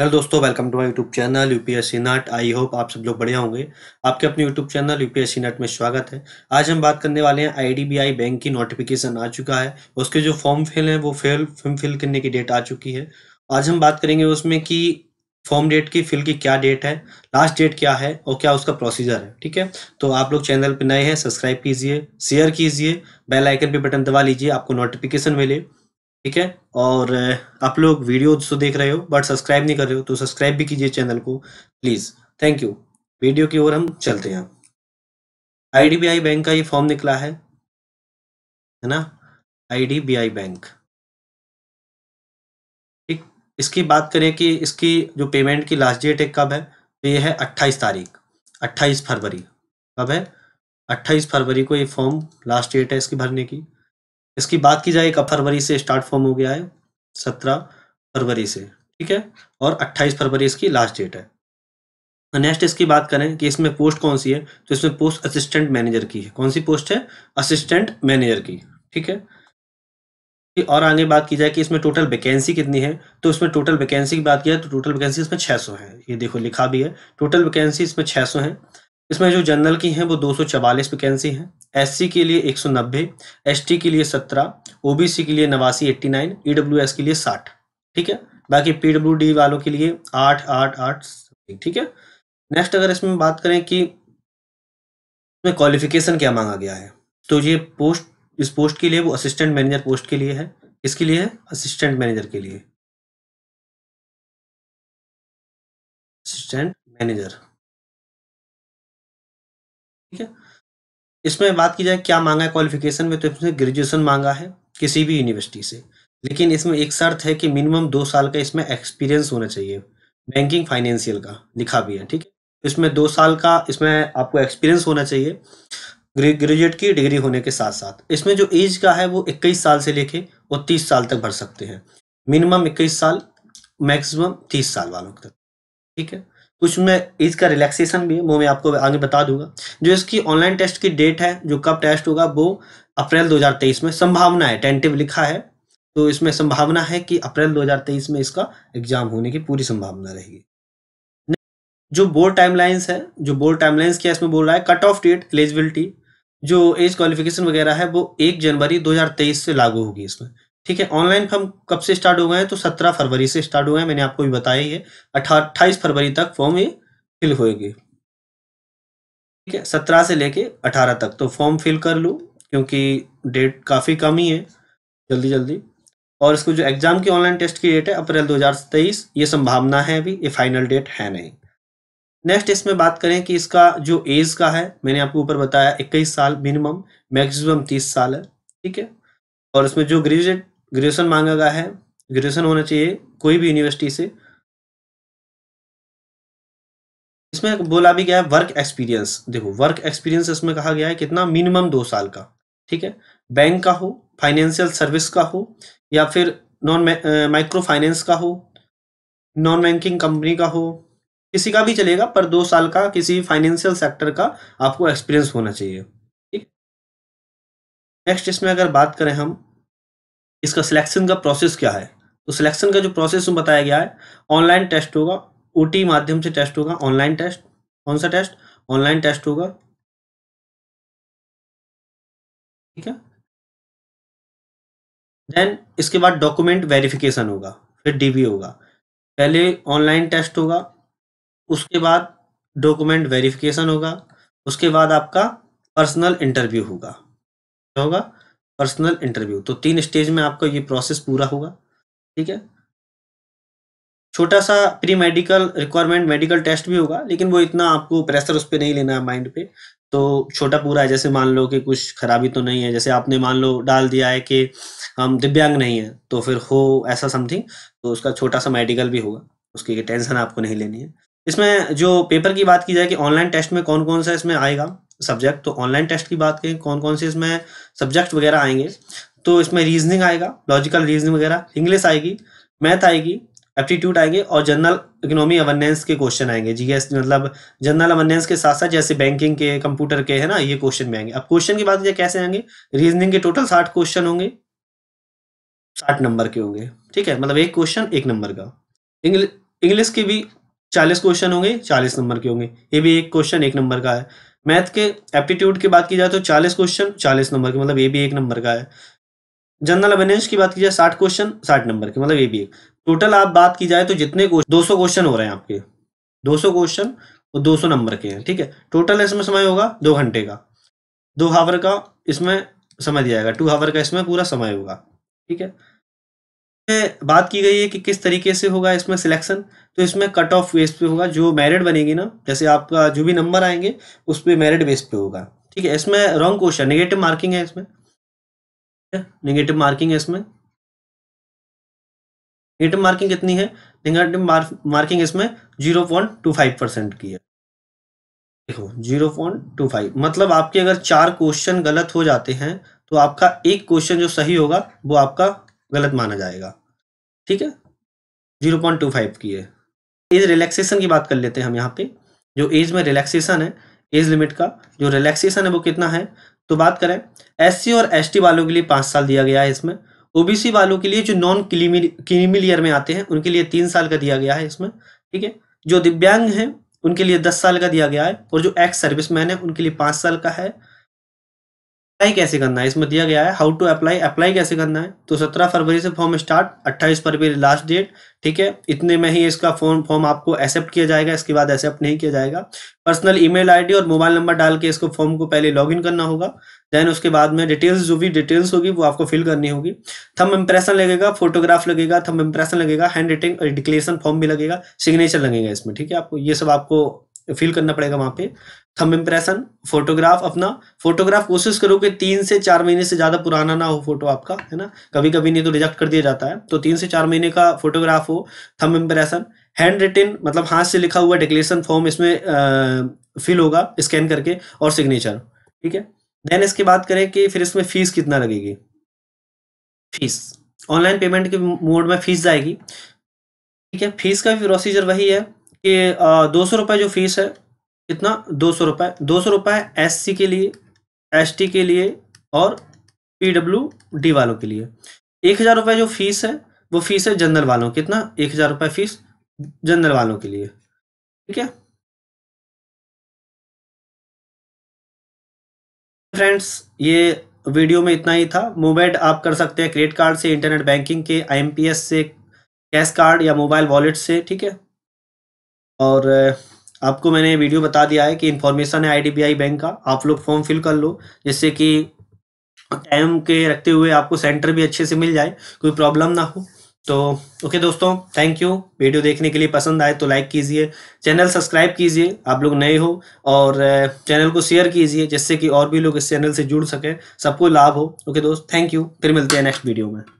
hello दोस्तों welcome to my YouTube channel UPSC nut I hope आप सब लोग बढ़िया होंगे आपके अपने यूट्यूब चैनल यूपीएससी नट में स्वागत है आज हम बात करने वाले हैं आईडीबीआई बैंक की नोटिफिकेशन आ चुका है उसके जो फॉर्म फिल हैं वो फिल फॉर्म फिल करने की डेट आ चुकी है आज हम बात करेंगे उसमें कि फॉर्म डेट की फिल की क्या डेट है लास्ट डेट क्या है और क्या उसका प्रोसीजर है ठीक है तो आप लोग चैनल पर नए हैं सब्सक्राइब कीजिए शेयर कीजिए बेलाइकन पर बटन दबा लीजिए आपको नोटिफिकेशन मिले ठीक है और आप लोग वीडियो तो देख रहे हो बट सब्सक्राइब नहीं कर रहे हो तो सब्सक्राइब भी कीजिए चैनल को प्लीज़ थैंक यू वीडियो की ओर हम चलते हैं आईडीबीआई बैंक का ये फॉर्म निकला है है ना आईडीबीआई बैंक ठीक इसकी बात करें कि इसकी जो पेमेंट की लास्ट डेट है कब है तो ये है अट्ठाईस तारीख अट्ठाईस फरवरी कब है अट्ठाईस फरवरी को ये फॉर्म लास्ट डेट है इसकी भरने की इसकी बात की जाए कब फरवरी से स्टार्ट फॉर्म हो गया है सत्रह फरवरी से ठीक है और अट्ठाईस फरवरी इसकी लास्ट डेट है नेक्स्ट इसकी बात करें कि इसमें पोस्ट कौन सी है तो इसमें पोस्ट असिस्टेंट मैनेजर की है कौन सी पोस्ट है असिस्टेंट मैनेजर की ठीक है और आगे बात की जाए कि इसमें टोटल वैकेंसी कितनी है तो इसमें टोटल वैकेंसी की बात की जाए तो टोटल वैकेंसी इसमें 600 है ये देखो लिखा भी है टोटल वैकेंसी इसमें 600 है इसमें जो जनरल की हैं वो दो सौ चवालीस वैकेंसी हैं एससी के लिए 190, एसटी के लिए 17, ओबीसी के लिए नवासी 89, ईडब्ल्यूएस e के लिए 60, ठीक है बाकी डी वालों के लिए आठ आठ आठ ठीक है नेक्स्ट अगर इसमें बात करें कि इसमें क्वालिफिकेशन क्या मांगा गया है तो ये पोस्ट इस पोस्ट के लिए वो असिस्टेंट मैनेजर पोस्ट के लिए है इसके लिए है असिस्टेंट मैनेजर के लिए असिस्टेंट मैनेजर ठीक है इसमें बात की जाए क्या मांगा है क्वालिफिकेशन में तो इसमें ग्रेजुएशन मांगा है किसी भी यूनिवर्सिटी से लेकिन इसमें एक शर्त है कि मिनिमम दो साल का इसमें एक्सपीरियंस होना चाहिए बैंकिंग फाइनेंशियल का लिखा भी है ठीक है इसमें दो साल का इसमें आपको एक्सपीरियंस होना चाहिए ग्रेजुएट की डिग्री होने के साथ साथ इसमें जो एज का है वो 21 साल से लेके वो 30 साल तक भर सकते हैं मिनिमम 21 साल मैक्सिमम 30 साल वालों तक ठीक है उसमें इसका रिलैक्सेशन भी है वो मैं आपको आगे बता दूंगा जो इसकी ऑनलाइन टेस्ट की डेट है जो कब टेस्ट होगा वो अप्रैल 2023 में संभावना है टेंटिव लिखा है तो इसमें संभावना है कि अप्रैल 2023 में इसका एग्जाम होने की पूरी संभावना रहेगी जो बोर्ड टाइमलाइंस है जो बोर्ड टाइमलाइंस क्या इसमें बोल रहा है कट ऑफ डेट एलिजिबिलिटी जो एज क्वालिफिकेशन वगैरह है वो एक जनवरी दो से लागू होगी इसमें ठीक है ऑनलाइन फॉर्म कब से स्टार्ट हो गए हैं तो सत्रह फरवरी से स्टार्ट गए हैं मैंने आपको भी बताया ये अट्ठाईस फरवरी तक फॉर्म ये फिल होएगी ठीक है सत्रह से लेके अठारह तक तो फॉर्म फिल कर लूँ क्योंकि डेट काफ़ी कम ही है जल्दी जल्दी और इसको जो एग्ज़ाम की ऑनलाइन टेस्ट की डेट है अप्रैल दो ये संभावना है अभी ये फाइनल डेट है नहीं नेक्स्ट इसमें बात करें कि इसका जो एज का है मैंने आपको ऊपर बताया इक्कीस साल मिनिमम मैक्सिमम तीस साल है ठीक है और इसमें जो ग्रेजुएट ग्रेजुएशन मांगा गया है ग्रेजुएशन होना चाहिए कोई भी यूनिवर्सिटी से इसमें बोला भी गया है वर्क एक्सपीरियंस देखो वर्क एक्सपीरियंस इसमें कहा गया है कितना मिनिमम दो साल का ठीक है बैंक का हो फाइनेंशियल सर्विस का हो या फिर नॉन माइक्रो फाइनेंस का हो नॉन बैंकिंग कंपनी का हो किसी का भी चलेगा पर दो साल का किसी फाइनेंशियल सेक्टर का आपको एक्सपीरियंस होना चाहिए नेक्स्ट इसमें अगर बात करें हम इसका सिलेक्शन का प्रोसेस क्या है तो सिलेक्शन का जो प्रोसेस बताया गया है ऑनलाइन टेस्ट होगा ओ माध्यम से टेस्ट होगा ऑनलाइन टेस्ट कौन सा टेस्ट ऑनलाइन टेस्ट होगा ठीक है देन इसके बाद डॉक्यूमेंट वेरिफिकेशन होगा फिर डीबी होगा पहले ऑनलाइन टेस्ट होगा उसके बाद डॉक्यूमेंट वेरिफिकेशन होगा उसके बाद आपका पर्सनल इंटरव्यू होगा क्या होगा पर्सनल इंटरव्यू तो तीन स्टेज में आपका ये प्रोसेस पूरा होगा ठीक है छोटा सा pre medical requirement medical test भी होगा लेकिन वो इतना आपको प्रेशर उस पर नहीं लेना है माइंड पे तो छोटा पूरा है जैसे मान लो कि कुछ खराबी तो नहीं है जैसे आपने मान लो डाल दिया है कि हम दिव्यांग नहीं है तो फिर हो ऐसा समथिंग तो उसका छोटा सा मेडिकल भी होगा उसकी टेंशन आपको नहीं लेनी है इसमें जो पेपर की बात की जाए कि ऑनलाइन टेस्ट में कौन कौन सा इसमें आएगा सब्जेक्ट तो ऑनलाइन टेस्ट की बात करें कौन कौन से इसमें सब्जेक्ट वगैरह आएंगे तो इसमें रीजनिंग आएगा लॉजिकल रीजनिंग वगैरह इंग्लिश आएगी मैथ आएगी एप्टीट्यूड आएंगे और जनरल इकोनॉमी अवर्नेंस के क्वेश्चन आएंगे एस मतलब जनरल अवर्नेंस के साथ साथ जैसे बैंकिंग के कंप्यूटर के है ना ये क्वेश्चन भी आएंगे अब क्वेश्चन की बात कैसे आएंगे रीजनिंग के टोटल साठ क्वेश्चन होंगे साठ नंबर के होंगे ठीक है मतलब एक क्वेश्चन एक नंबर का इंग्लिश के भी चालीस क्वेश्चन होंगे चालीस नंबर के होंगे ये भी एक क्वेश्चन एक नंबर का है मैथ के एप्टीट्यूड की बात की जाए तो चालीस क्वेश्चन चालीस नंबर के मतलब ये भी एक नंबर का है जनरल अवेयरनेस की बात की जाए साठ क्वेश्चन साठ नंबर के मतलब ये भी एक टोटल आप बात की जाए तो जितने दो सौ क्वेश्चन हो रहे हैं आपके दो सौ क्वेश्चन और दो सौ नंबर के हैं ठीक है टोटल इसमें समय होगा दो घंटे का दो हावर का इसमें समय दिया जाएगा टू हावर का इसमें पूरा समय होगा ठीक है बात की गई है कि किस तरीके से होगा इसमें सिलेक्शन तो इसमें कट ऑफ बेस पे होगा जो मेरिट बनेगी ना जैसे आपका जो भी नंबर आएंगे उस पर मेरिट बेस पे होगा ठीक है इसमें रॉन्ग क्वेश्चन नेगेटिव मार्किंग है इसमें नेगेटिव मार्किंग है इसमें नेगेटिव मार्किंग कितनी है नेगेटिव मार्किंग इसमें zero point two five percent की है देखो जीरो पॉइंट टू फाइव मतलब आपके अगर चार क्वेश्चन गलत हो जाते हैं तो आपका एक क्वेश्चन जो सही होगा वो आपका गलत माना जाएगा ठीक है जीरो पॉइंट टू फाइव की है एज रिलैक्सेशन की बात कर लेते हैं हम यहाँ पे जो एज में रिलैक्सेशन है एज लिमिट का जो रिलैक्सेशन है वो कितना है तो बात करें एस और एस वालों के लिए पाँच साल दिया गया है इसमें ओबीसी वालों के लिए जो नॉन क्रीमिल ईयर में आते हैं उनके लिए तीन साल का दिया गया है इसमें ठीक है जो दिव्यांग हैं उनके लिए दस साल का दिया गया है और जो एक्स सर्विस मैन है उनके लिए पाँच साल का है अप्लाई कैसे करना है इसमें दिया गया है हाउ टू अप्लाई अप्लाई कैसे करना है तो सत्रह फरवरी से फॉर्म स्टार्ट अट्ठाईस फरवरी लास्ट डेट ठीक है इतने में ही इसका फॉर्म फॉर्म आपको एक्सेप्ट किया जाएगा इसके बाद एक्सेप्ट नहीं किया जाएगा पर्सनल ईमेल आईडी और मोबाइल नंबर डाल के इसको फॉर्म को पहले लॉगिन करना होगा देन उसके बाद में डिटेल्स जो भी डिटेल्स होगी वो आपको फिल करनी होगी थम इम्प्रेशन लगेगा फोटोग्राफ लगेगा थम इम्प्रेशन लगेगा हैंड रिटिंग डिक्लेरेशन फॉर्म भी लगेगा सिग्नेचर लगेगा इसमें ठीक है आपको ये सब आपको फिल करना पड़ेगा वहाँ पे थम इम्प्रेशन फोटोग्राफ अपना फोटोग्राफ कोशिश करो कि तीन से चार महीने से ज़्यादा पुराना ना हो फोटो आपका है ना कभी कभी नहीं तो रिजेक्ट कर दिया जाता है तो तीन से चार महीने का फोटोग्राफ हो थम इम्प्रेशन हैंड रिटिन मतलब हाथ से लिखा हुआ डिक्लेरेशन फॉर्म इसमें फिल होगा स्कैन करके और सिग्नेचर ठीक है देन इसकी बात करें कि फिर इसमें फीस कितना लगेगी फीस ऑनलाइन पेमेंट के मोड में फीस जाएगी ठीक है फीस का भी प्रोसीजर वही है कि दो सौ रुपये जो फीस है कितना दो सौ रुपये दो सौ रुपये एस के लिए एस के लिए और पी डब्ल्यू डी वालों के लिए एक हज़ार रुपये जो फीस है वो फीस है जनरल वालों कितना एक हज़ार रुपये फीस जनरल वालों के लिए ठीक है फ्रेंड्स ये वीडियो में इतना ही था मोबाइल आप कर सकते हैं क्रेडिट कार्ड से इंटरनेट बैंकिंग के आईएमपीएस से कैश कार्ड या मोबाइल वॉलेट से ठीक है और आपको मैंने वीडियो बता दिया है कि इन्फॉर्मेशन है आईडीबीआई बैंक का आप लोग फॉर्म फिल कर लो जिससे कि टाइम के रखते हुए आपको सेंटर भी अच्छे से मिल जाए कोई प्रॉब्लम ना हो तो ओके दोस्तों थैंक यू वीडियो देखने के लिए पसंद आए तो लाइक कीजिए चैनल सब्सक्राइब कीजिए आप लोग नए हो और चैनल को शेयर कीजिए जिससे कि और भी लोग इस चैनल से जुड़ सकें सबको लाभ हो ओके दोस्त थैंक यू फिर मिलते हैं नेक्स्ट वीडियो में